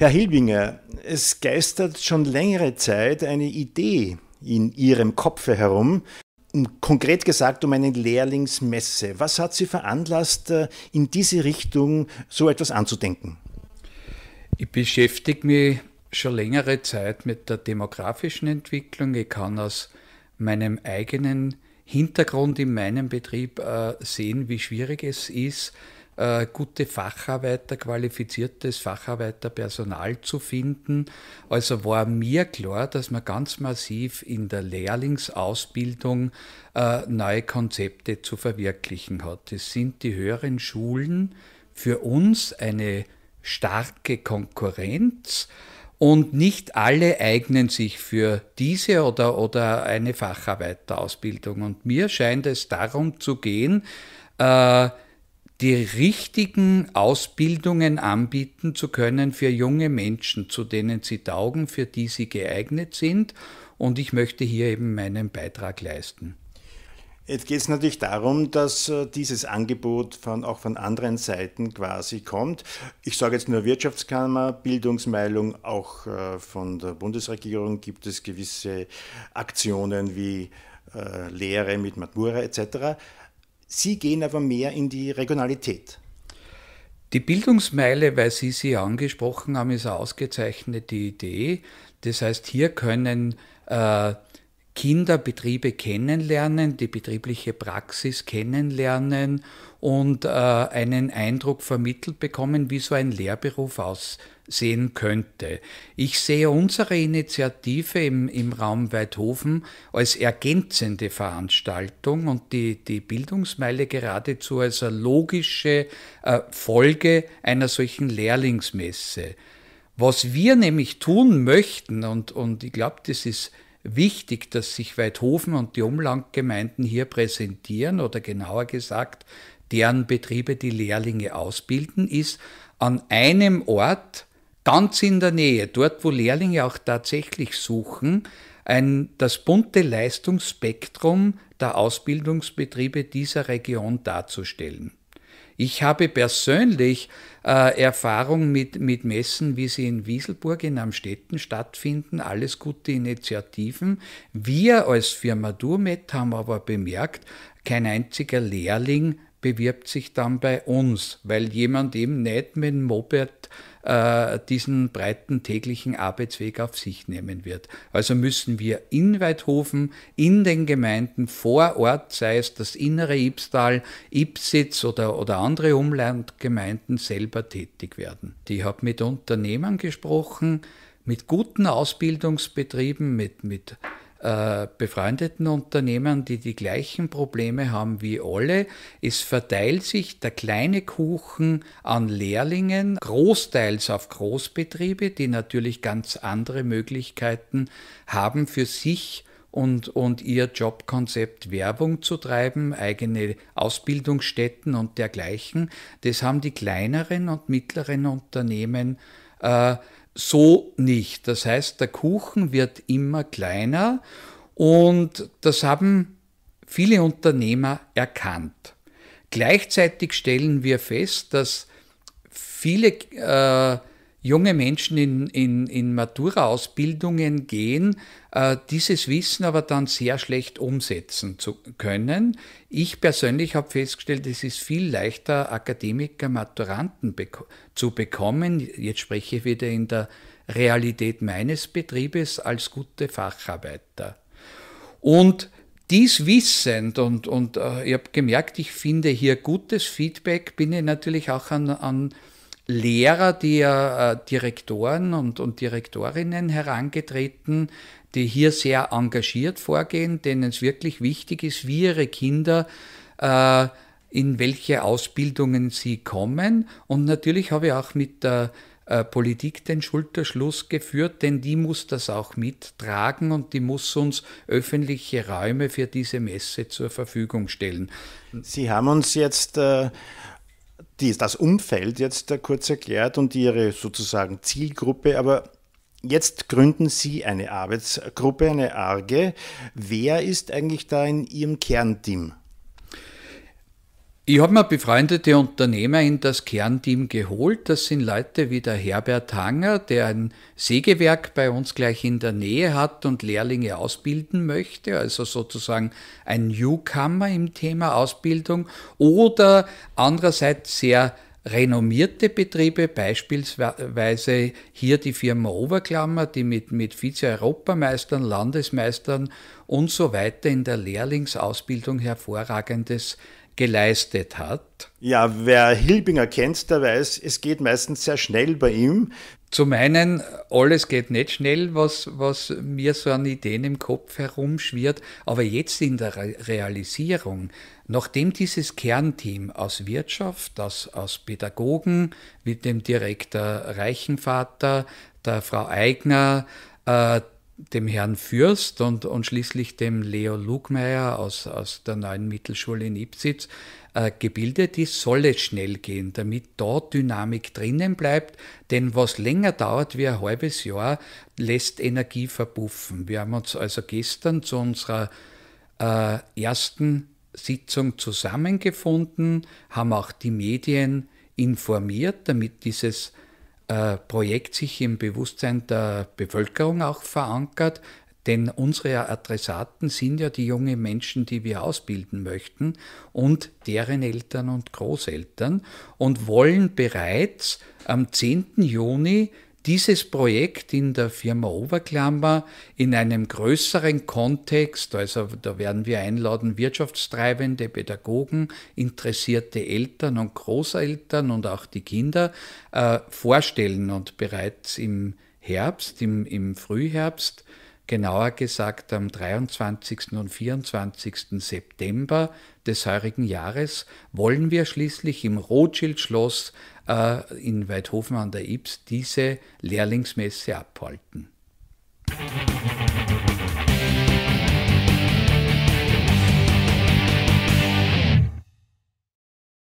Herr Hilbinger, es geistert schon längere Zeit eine Idee in Ihrem Kopfe herum, um, konkret gesagt um eine Lehrlingsmesse. Was hat Sie veranlasst, äh, in diese Richtung so etwas anzudenken? Ich beschäftige mich schon längere Zeit mit der demografischen Entwicklung. Ich kann aus meinem eigenen Hintergrund in meinem Betrieb äh, sehen, wie schwierig es ist, äh, gute Facharbeiter, qualifiziertes Facharbeiterpersonal zu finden. Also war mir klar, dass man ganz massiv in der Lehrlingsausbildung äh, neue Konzepte zu verwirklichen hat. Es sind die höheren Schulen für uns eine starke Konkurrenz und nicht alle eignen sich für diese oder, oder eine Facharbeiterausbildung. Und mir scheint es darum zu gehen, äh, die richtigen Ausbildungen anbieten zu können für junge Menschen, zu denen sie taugen, für die sie geeignet sind. Und ich möchte hier eben meinen Beitrag leisten. Jetzt geht es natürlich darum, dass äh, dieses Angebot von, auch von anderen Seiten quasi kommt. Ich sage jetzt nur Wirtschaftskammer, Bildungsmeilung, auch äh, von der Bundesregierung gibt es gewisse Aktionen wie äh, Lehre mit Matura etc. Sie gehen aber mehr in die Regionalität. Die Bildungsmeile, weil Sie sie angesprochen haben, ist eine ausgezeichnete Idee. Das heißt, hier können äh, Kinder Betriebe kennenlernen, die betriebliche Praxis kennenlernen und äh, einen Eindruck vermittelt bekommen, wie so ein Lehrberuf aussehen könnte. Ich sehe unsere Initiative im, im Raum Weidhofen als ergänzende Veranstaltung und die, die Bildungsmeile geradezu als eine logische äh, Folge einer solchen Lehrlingsmesse. Was wir nämlich tun möchten, und, und ich glaube, das ist wichtig, dass sich Weidhofen und die Umlandgemeinden hier präsentieren oder genauer gesagt deren Betriebe die Lehrlinge ausbilden, ist an einem Ort ganz in der Nähe, dort wo Lehrlinge auch tatsächlich suchen, ein, das bunte Leistungsspektrum der Ausbildungsbetriebe dieser Region darzustellen. Ich habe persönlich äh, Erfahrung mit, mit Messen, wie sie in Wieselburg, in Amstetten stattfinden. Alles gute Initiativen. Wir als Firma Durmet haben aber bemerkt, kein einziger Lehrling bewirbt sich dann bei uns, weil jemand eben nicht mit dem Moped äh, diesen breiten täglichen Arbeitsweg auf sich nehmen wird. Also müssen wir in Weidhofen, in den Gemeinden vor Ort, sei es das innere Ibstal, Ipsitz oder, oder andere Umlandgemeinden selber tätig werden. Ich habe mit Unternehmern gesprochen, mit guten Ausbildungsbetrieben, mit, mit äh, befreundeten Unternehmen, die die gleichen Probleme haben wie alle. Es verteilt sich der kleine Kuchen an Lehrlingen, großteils auf Großbetriebe, die natürlich ganz andere Möglichkeiten haben für sich und, und, ihr Jobkonzept Werbung zu treiben, eigene Ausbildungsstätten und dergleichen. Das haben die kleineren und mittleren Unternehmen äh, so nicht. Das heißt, der Kuchen wird immer kleiner und das haben viele Unternehmer erkannt. Gleichzeitig stellen wir fest, dass viele äh, junge Menschen in, in, in Matura-Ausbildungen gehen, äh, dieses Wissen aber dann sehr schlecht umsetzen zu können. Ich persönlich habe festgestellt, es ist viel leichter, Akademiker, Maturanten bek zu bekommen. Jetzt spreche ich wieder in der Realität meines Betriebes als gute Facharbeiter. Und dies wissend und, und äh, ich habe gemerkt, ich finde hier gutes Feedback, bin ich natürlich auch an, an Lehrer, die äh, Direktoren und, und Direktorinnen herangetreten, die hier sehr engagiert vorgehen, denen es wirklich wichtig ist, wie ihre Kinder äh, in welche Ausbildungen sie kommen. Und natürlich habe ich auch mit der äh, Politik den Schulterschluss geführt, denn die muss das auch mittragen und die muss uns öffentliche Räume für diese Messe zur Verfügung stellen. Sie haben uns jetzt äh, die ist das Umfeld jetzt kurz erklärt und ihre sozusagen Zielgruppe, aber Jetzt gründen Sie eine Arbeitsgruppe, eine ARGE. Wer ist eigentlich da in Ihrem Kernteam? Ich habe mir befreundete Unternehmer in das Kernteam geholt. Das sind Leute wie der Herbert Hanger, der ein Sägewerk bei uns gleich in der Nähe hat und Lehrlinge ausbilden möchte, also sozusagen ein Newcomer im Thema Ausbildung. Oder andererseits sehr renommierte Betriebe, beispielsweise hier die Firma Oberklammer, die mit, mit Vize-Europameistern, Landesmeistern und so weiter in der Lehrlingsausbildung hervorragendes geleistet hat. Ja, wer Hilbinger kennt, der weiß, es geht meistens sehr schnell bei ihm. Zum einen, alles geht nicht schnell, was, was mir so an Ideen im Kopf herumschwirrt, aber jetzt in der Realisierung, nachdem dieses Kernteam aus Wirtschaft, aus, aus Pädagogen, mit dem Direktor Reichenvater, der Frau Eigner, äh, dem Herrn Fürst und, und schließlich dem Leo Lugmeier aus, aus der neuen Mittelschule in Ipsitz äh, gebildet ist, soll es schnell gehen, damit dort Dynamik drinnen bleibt. Denn was länger dauert wie ein halbes Jahr, lässt Energie verpuffen. Wir haben uns also gestern zu unserer äh, ersten Sitzung zusammengefunden, haben auch die Medien informiert, damit dieses äh, Projekt sich im Bewusstsein der Bevölkerung auch verankert, denn unsere Adressaten sind ja die jungen Menschen, die wir ausbilden möchten und deren Eltern und Großeltern und wollen bereits am 10. Juni dieses Projekt in der Firma Oberklammer in einem größeren Kontext, also da werden wir einladen, Wirtschaftstreibende, Pädagogen, interessierte Eltern und Großeltern und auch die Kinder äh, vorstellen und bereits im Herbst, im, im Frühherbst genauer gesagt am 23. und 24. September des heurigen Jahres, wollen wir schließlich im Rothschild-Schloss äh, in Weidhofen an der Ybbs diese Lehrlingsmesse abhalten. Musik